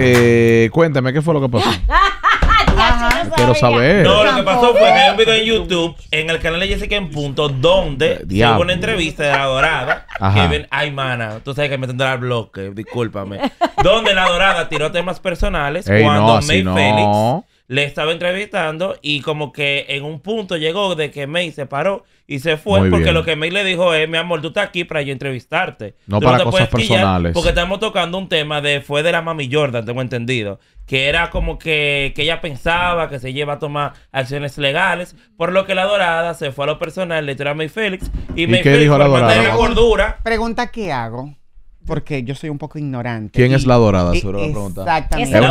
eh, cuéntame, ¿qué fue lo que pasó? Ajá. Quiero saber. No, lo que pasó fue que hay un video en YouTube, en el canal de Jessica en Punto, donde eh, Diablo. hubo una entrevista de la dorada. Ajá. Aymana. tú sabes que me tendrás bloque, discúlpame. Donde la dorada tiró temas personales cuando no, May Félix le estaba entrevistando y como que en un punto llegó de que May se paró y se fue porque lo que May le dijo es, mi amor, tú estás aquí para yo entrevistarte. No para cosas personales. Porque estamos tocando un tema de fue de la mami Jordan, tengo entendido, que era como que, que ella pensaba que se lleva a tomar acciones legales, por lo que la dorada se fue a lo personal, le tiró a May Félix y, me dijo la dorada? Pregunta, ¿qué hago? porque yo soy un poco ignorante. ¿Quién es la dorada? E exactamente. Es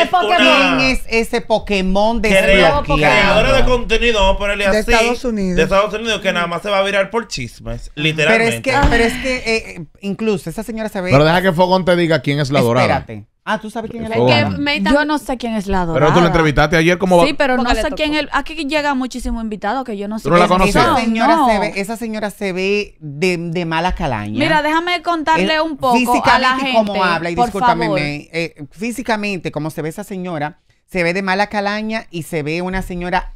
¿Ese Pokémon? ¿Quién es ese Pokémon de Creadora de contenido, vamos a ponerle así. De Estados Unidos. De Estados Unidos, que nada más se va a virar por chismes, literalmente. Pero es que, pero es que eh, incluso esa señora se ve... Pero deja que Fogón te diga quién es la dorada. Espérate. Ah, tú sabes quién es la Yo no sé quién es la Pero tú la entrevistaste ayer como Sí, pero no sé quién es. Aquí llega muchísimo invitado que yo no sé. no la conoces. Esa señora, se ve, esa señora se ve de, de mala calaña. Mira, déjame contarle un poco a la gente. Físicamente habla, y discúlpame, eh, físicamente cómo se ve esa señora, se ve de mala calaña y se ve una señora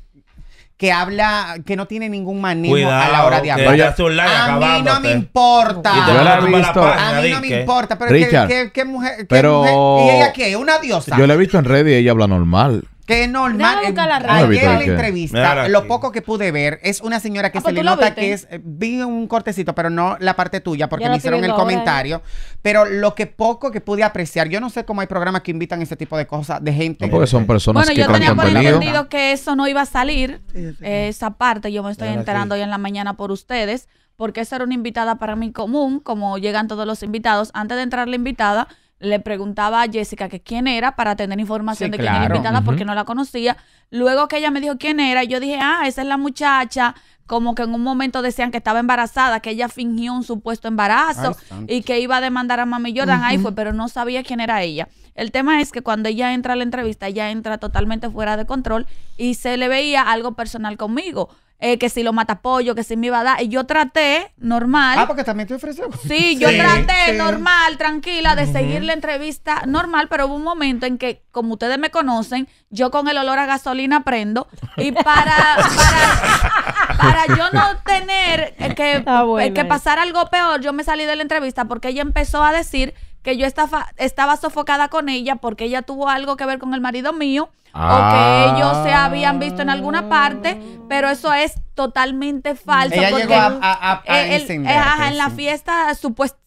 que habla, que no tiene ningún manejo a la hora de hablar. a mí no me importa. a mí no me importa. Pero Richard, ¿qué, mujer, ¿Y ella qué? ¿Una diosa? Yo la he visto en red... y ella habla normal. Que normal. la eh, ayer la entrevista, lo poco que pude ver es una señora que ah, se pues le nota que es. Eh, vi un cortecito, pero no la parte tuya, porque me hicieron el comentario. Pero lo que poco que pude apreciar, yo no sé cómo hay programas que invitan ese tipo de cosas de gente. porque son personas bueno, que yo tenía por entendido que eso no iba a salir, esa parte. Yo me estoy enterando hoy en la mañana por ustedes, porque esa era una invitada para mí común, como llegan todos los invitados. Antes de entrar la invitada le preguntaba a Jessica que quién era para tener información de quién era invitada porque no la conocía. Luego que ella me dijo quién era, yo dije, ah, esa es la muchacha, como que en un momento decían que estaba embarazada, que ella fingió un supuesto embarazo y que iba a demandar a Mami Jordan. Ahí fue, pero no sabía quién era ella. El tema es que cuando ella entra a la entrevista, ella entra totalmente fuera de control y se le veía algo personal conmigo. Eh, que si lo mata pollo, que si me iba a dar. Y yo traté, normal. Ah, porque también te ofreció. Sí, yo traté, normal, tranquila, de seguir la entrevista normal, pero hubo un momento en que, como ustedes me conocen, yo con el olor a gasolina prendo. Y para, para, para yo no tener que, ah, eh, que eh. pasar algo peor, yo me salí de la entrevista porque ella empezó a decir que yo estaba, estaba sofocada con ella porque ella tuvo algo que ver con el marido mío o que ah. ellos se habían visto en alguna parte, pero eso es totalmente falso. Ella llegó a, a, en la fiesta,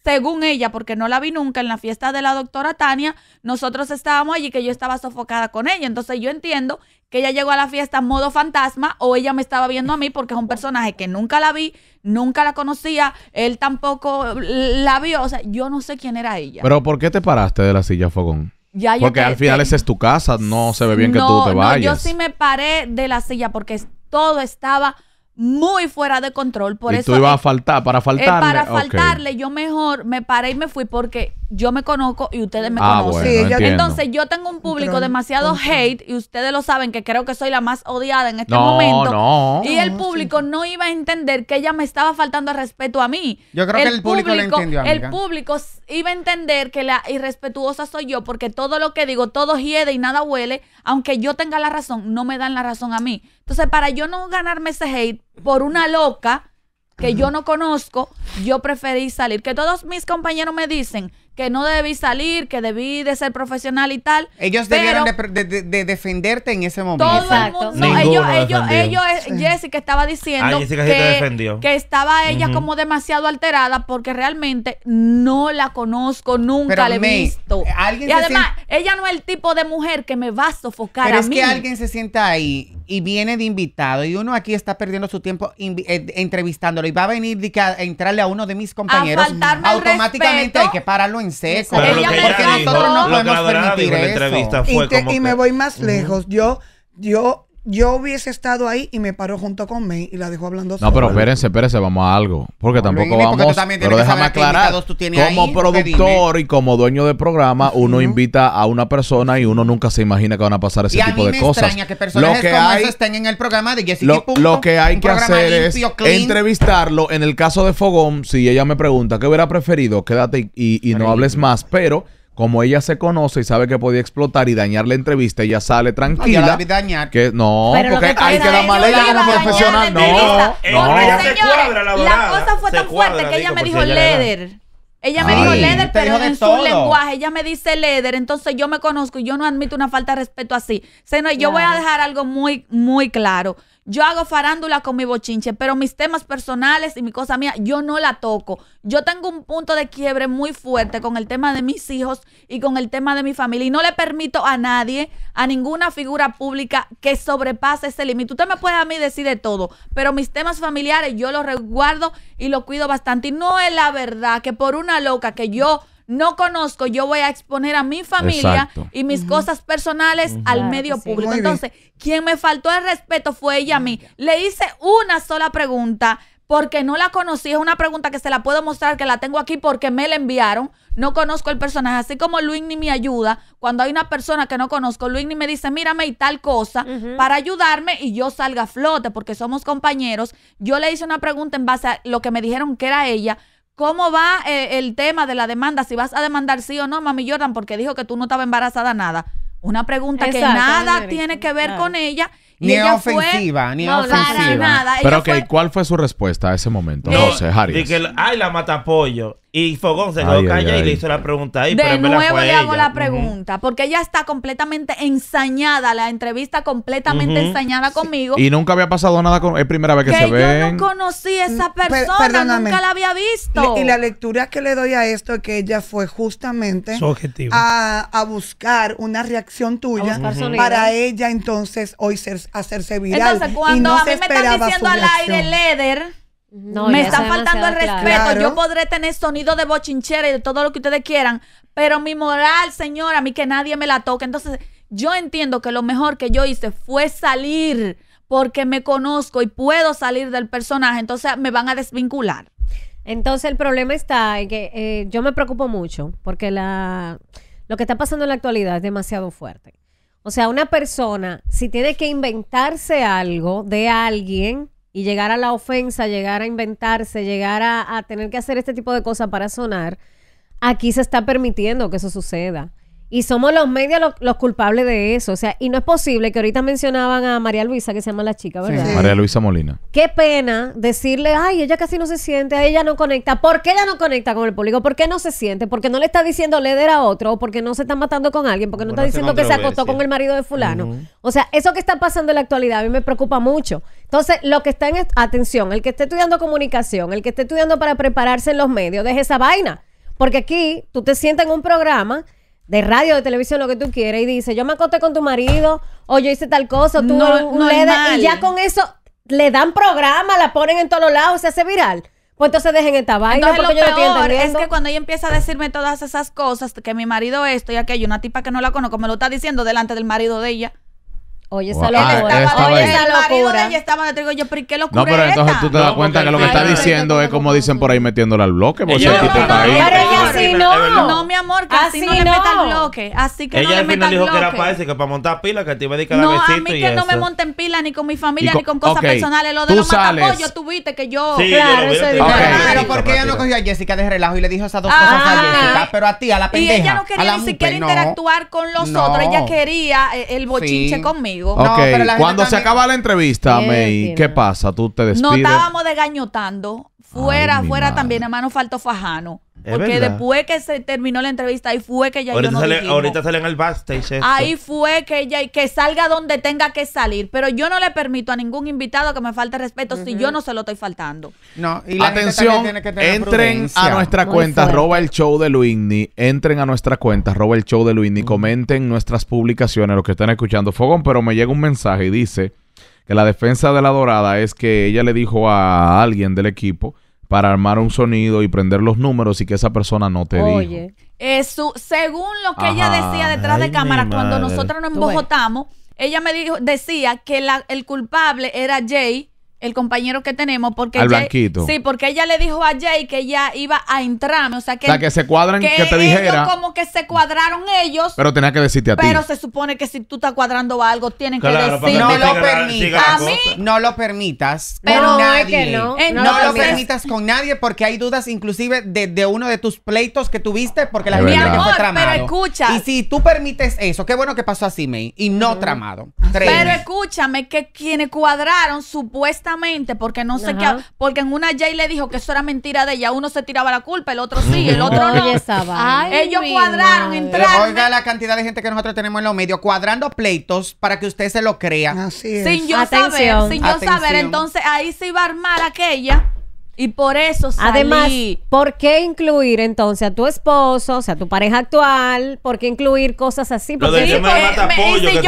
según ella, porque no la vi nunca, en la fiesta de la doctora Tania, nosotros estábamos allí que yo estaba sofocada con ella. Entonces yo entiendo que ella llegó a la fiesta ...en modo fantasma o ella me estaba viendo a mí porque es un personaje que nunca la vi, nunca la conocía, él tampoco la vio, o sea, yo no sé quién era ella. Pero ¿por qué te paraste de la silla Fogón? Ya porque al final esa es tu casa, no se ve bien que tú te vayas. No, yo sí me paré de la silla porque todo estaba muy fuera de control. Por eso tú ibas a faltar, para eh, faltarle. para faltarle, yo mejor me paré y me fui porque yo me conozco y ustedes me ah, conocen. entonces yo tengo un público demasiado hate y ustedes lo saben que creo que soy la más odiada en este momento. Y el público no iba a entender que ella me estaba faltando respeto a mí. Yo creo que el público, El público iba a entender que la irrespetuosa soy yo porque todo lo que digo, todo hiede y nada huele, aunque yo tenga la razón, no me dan la razón a mí. Entonces para yo no ganarme ese hate por una loca que yo no conozco, yo preferí salir. Que todos mis compañeros me dicen que no debí salir, que debí de ser profesional y tal. Ellos debieron de, defenderte en ese momento. Exacto. no, ellos, ellos, ellos, eh, Jessica estaba diciendo que, estaba ella como demasiado alterada porque realmente no la conozco, nunca la he visto. y además, ella no es el tipo de mujer que me va a sofocar Pero es que alguien se sienta ahí y viene de invitado y uno aquí está perdiendo su tiempo eh, entrevistándolo y va a venir a entrarle a uno de mis compañeros, automáticamente hay que pararlo en seco. porque nosotros no podemos permitir eso. y me voy más lejos. Yo, yo yo hubiese estado ahí y me paró junto con May y la dejó hablando No, pero espérense, espérense, vamos a algo. Porque tampoco vamos. Porque pero déjame aclarar. Como productor y como dueño de programa, uno invita a una persona y uno nunca se imagina que van a pasar ese tipo de cosas. Extraña que hay, estén en el programa de lo, que hay que hacer es entrevistarlo. En el caso de Fogón, si ella me pregunta qué hubiera preferido, quédate y no hables más. Pero como ella se conoce y sabe que podía explotar y dañar la entrevista, ella sale tranquila. No, la dañar. Que, no porque hay que dar mal ella como profesional. No, no. cuadra, la, la cosa fue tan fuerte que ella me dijo, Leder, ella me dijo Leder, pero en su lenguaje. Ella me dice Leder, entonces yo me conozco y yo no admito una falta de respeto así. Señor, yo voy a dejar algo muy, muy claro. Yo hago farándula con mi bochinche, pero mis temas personales y mi cosa mía, yo no la toco. Yo tengo un punto de quiebre muy fuerte con el tema de mis hijos y con el tema de mi familia. Y no le permito a nadie, a ninguna figura pública que sobrepase ese límite. Usted me puede a mí decir de todo, pero mis temas familiares yo los resguardo y los cuido bastante. Y no es la verdad que por una loca que yo no conozco, yo voy a exponer a mi familia y mis cosas personales al medio público. Entonces, quien me faltó el respeto fue ella a mí. Le hice una sola pregunta porque no la conocí. Es una pregunta que se la puedo mostrar, que la tengo aquí porque me la enviaron. No conozco el personaje. Así como Luis ni me ayuda, cuando hay una persona que no conozco, Luis ni me dice, mírame y tal cosa, para ayudarme y yo salga a flote, porque somos compañeros. Yo le hice una pregunta en base a lo que me dijeron que era ella, ¿Cómo va eh, el tema de la demanda? Si vas a demandar sí o no, mami Jordan, porque dijo que tú no estabas embarazada nada. Una pregunta que nada tiene que ver con ella. ni ofensiva, ni no, ofensiva. nada. Pero ok, ¿cuál fue su respuesta a ese momento? No, sé, Harry. ay, la matapollo. Y Fogón se quedó callado y le hizo la pregunta ahí. De nuevo le hago la pregunta, porque ella está completamente ensañada, la entrevista completamente ensañada conmigo. Y nunca había pasado nada con. Es primera vez que, se ve. Yo no conocí a esa persona, nunca la había visto. y la lectura que le doy a esto es que ella fue justamente a, a, buscar una reacción tuya para ella entonces hoy ser, hacerse viral. Entonces, cuando a mí me están diciendo al aire, Leder me está faltando el respeto. Yo podré tener sonido de bochinchera y de todo lo que ustedes quieran, pero mi moral, señora, a mí que nadie me la toque. Entonces, yo entiendo que lo mejor que yo hice fue salir porque me conozco y puedo salir del personaje. Entonces, me van a desvincular. Entonces, el problema está en que eh, yo me preocupo mucho porque la, lo que está pasando en la actualidad es demasiado fuerte. O sea, una persona, si tiene que inventarse algo de alguien, y llegar a la ofensa, llegar a inventarse, llegar a, tener que hacer este tipo de cosas para sonar, aquí se está permitiendo que eso suceda. Y somos los medios los, culpables de eso. O sea, y no es posible que ahorita mencionaban a María Luisa, que se llama la chica, ¿verdad? María Luisa Molina. Qué pena decirle, ay, ella casi no se siente, a ella no conecta. ¿Por qué ella no conecta con el público? ¿Por qué no se siente? ¿Por qué no le está diciendo leder a otro? ¿O qué no se está matando con alguien? ¿Por qué no está diciendo que se acostó con el marido de fulano? O sea, eso que está pasando en la actualidad a mí me preocupa mucho. Entonces, lo que está en... Atención, el que esté estudiando comunicación, el que esté estudiando para prepararse en los medios, deje esa vaina. Porque aquí tú te sientas en un programa de radio, de televisión, lo que tú quieras, y dice, yo me acosté con tu marido, o yo hice tal cosa, tú no, le das, y ya con eso le dan programa, la ponen en todos lados, se hace viral. Pues entonces dejen esta vaina. Entonces, lo peor es que cuando ella empieza a decirme todas esas cosas, que mi marido esto y aquello, una tipa que no la conozco, me lo está diciendo delante del marido de ella. Oye, esa ah, locura. Estaba, Oye, esa locura. El marido de ella estaba Yo, pero ¿qué locura No, pero entonces tú te das cuenta que lo que está diciendo es como dicen por ahí metiéndole al bloque. Porque el tipo está ahí. no. No, mi amor, que ah, así, así no, le meta al bloque. Así que ella no le meta al bloque. Ella al final dijo que era para eso, que para montar pilas que te iba a dedicar a eso. No, a mí que no me monten pilas ni con mi familia ni con cosas personales. Lo de los matapollos, tú viste que yo. claro, eso es Claro, porque ella no cogió a Jessica de relajo y le dijo esas dos cosas a Jessica, ah. pero a ti, a la pendeja. Y ella no quería ni siquiera interactuar con los otros. Ella quería el bochinche conmigo cuando se acaba la entrevista, May, ¿qué pasa? ¿Tú te despides? No estábamos desgañotando. Fuera, fuera también, hermano, faltó Fajano porque después que se terminó la entrevista, ahí fue que ella no Ahorita salen en el backstage. Ahí fue que y que salga donde tenga que salir. Pero yo no le permito a ningún invitado que me falte respeto si yo no se lo estoy faltando. No, y la Atención, entren a nuestra cuenta, roba el show de Entren a nuestra cuenta, roba el show de Luigny, Comenten nuestras publicaciones, los que están escuchando Fogón, pero me llega un mensaje y dice que la defensa de la Dorada es que ella le dijo a alguien del equipo para armar un sonido y prender los números y que esa persona no te Oye, Eso, según lo que ella decía detrás de cámara, cuando nosotros nos embojotamos, ella me dijo, decía que la, el culpable era Jay el compañero que tenemos, porque... Al blanquito. Sí, porque ella le dijo a Jay que ella iba a entrar o sea que... O que se cuadran, que, que te dijera... Ellos como que se cuadraron ellos. Pero tenía que decirte a ti. Pero se supone que si tú estás cuadrando algo, tienen que decirte. No lo permitas. A mí... No lo permitas. con nadie. no. lo permitas con nadie porque hay dudas inclusive de, uno de tus pleitos que tuviste porque la gente que Pero escucha. Y si tú permites eso, qué bueno que pasó así, May, y no tramado. Pero escúchame que quienes cuadraron supuestamente mente, porque no sé qué, porque en una Jay le dijo que eso era mentira de ella, uno se tiraba la culpa, el otro sí, el otro no. Ellos cuadraron, entraron. Oiga la cantidad de gente que nosotros tenemos en los medios cuadrando pleitos para que usted se lo crea. Así es. Sin yo saber, sin yo saber, entonces ahí se iba a armar aquella y por eso Además, ¿por qué incluir entonces a tu esposo, o sea, a tu pareja actual? ¿Por qué incluir cosas así? Porque y si yo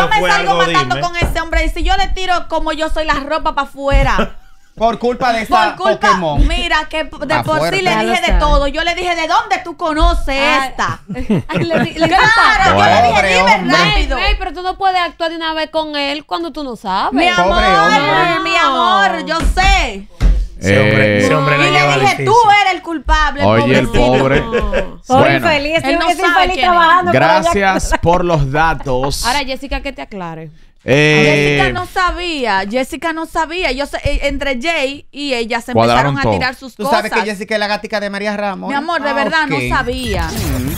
me salgo matando con ese hombre, y si yo le tiro como yo soy la ropa para afuera. Por culpa de esta por culpa, Pokémon. Mira, que de por sí le dije de todo. Yo le dije, ¿de dónde tú conoces ah, esta? claro, yo le dije, dime rápido. pero tú no puedes actuar de una vez con él cuando tú no sabes. Mi amor, mi amor, yo sé. Ese hombre, eh, la y le dije, tú eres el culpable. Oye, el pobre. Soy feliz. bueno, infeliz. Él trabajando. Gracias por los datos. Ahora, Jessica, que te aclare. Eh, eh, Jessica no sabía, Jessica no sabía. Yo sé- entre Jay y ella se empezaron a tirar sus Tú cosas. sabes que Jessica es la gática de María Ramos. Mi amor, de ah, verdad no sabía.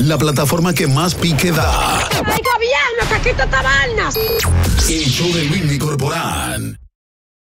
La plataforma que más pique da. ¡Ay, gobierno, caquito Tabarnas! El show de Luis Corporán.